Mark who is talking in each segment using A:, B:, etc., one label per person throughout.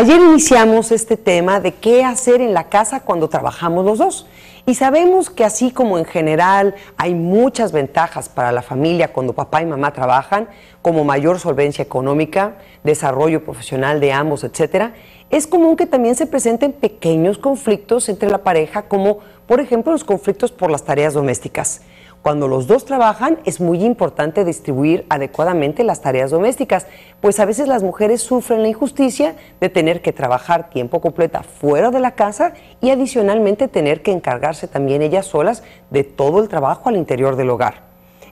A: Ayer iniciamos este tema de qué hacer en la casa cuando trabajamos los dos. Y sabemos que así como en general hay muchas ventajas para la familia cuando papá y mamá trabajan, como mayor solvencia económica, desarrollo profesional de ambos, etc., es común que también se presenten pequeños conflictos entre la pareja, como por ejemplo los conflictos por las tareas domésticas. Cuando los dos trabajan es muy importante distribuir adecuadamente las tareas domésticas, pues a veces las mujeres sufren la injusticia de tener que trabajar tiempo completo fuera de la casa y adicionalmente tener que encargarse también ellas solas de todo el trabajo al interior del hogar.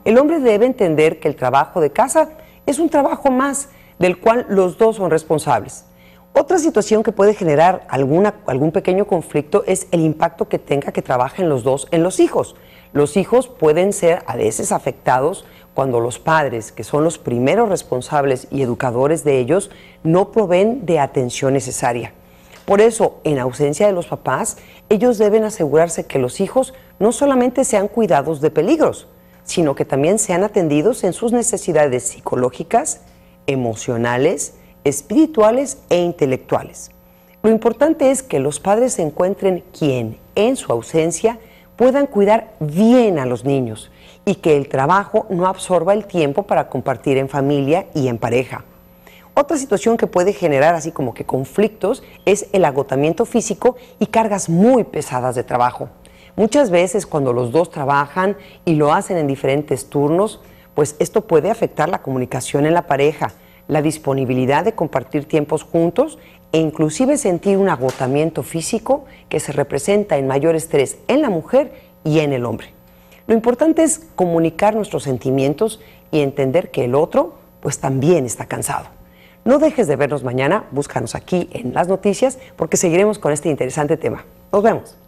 A: El hombre debe entender que el trabajo de casa es un trabajo más del cual los dos son responsables. Otra situación que puede generar alguna, algún pequeño conflicto es el impacto que tenga que trabajen los dos en los hijos. Los hijos pueden ser a veces afectados cuando los padres, que son los primeros responsables y educadores de ellos, no proveen de atención necesaria. Por eso, en ausencia de los papás, ellos deben asegurarse que los hijos no solamente sean cuidados de peligros, sino que también sean atendidos en sus necesidades psicológicas, emocionales, espirituales e intelectuales. Lo importante es que los padres encuentren quien, en su ausencia, puedan cuidar bien a los niños y que el trabajo no absorba el tiempo para compartir en familia y en pareja. Otra situación que puede generar así como que conflictos es el agotamiento físico y cargas muy pesadas de trabajo. Muchas veces cuando los dos trabajan y lo hacen en diferentes turnos, pues esto puede afectar la comunicación en la pareja, la disponibilidad de compartir tiempos juntos e inclusive sentir un agotamiento físico que se representa en mayor estrés en la mujer y en el hombre. Lo importante es comunicar nuestros sentimientos y entender que el otro pues también está cansado. No dejes de vernos mañana, búscanos aquí en las noticias porque seguiremos con este interesante tema. Nos vemos.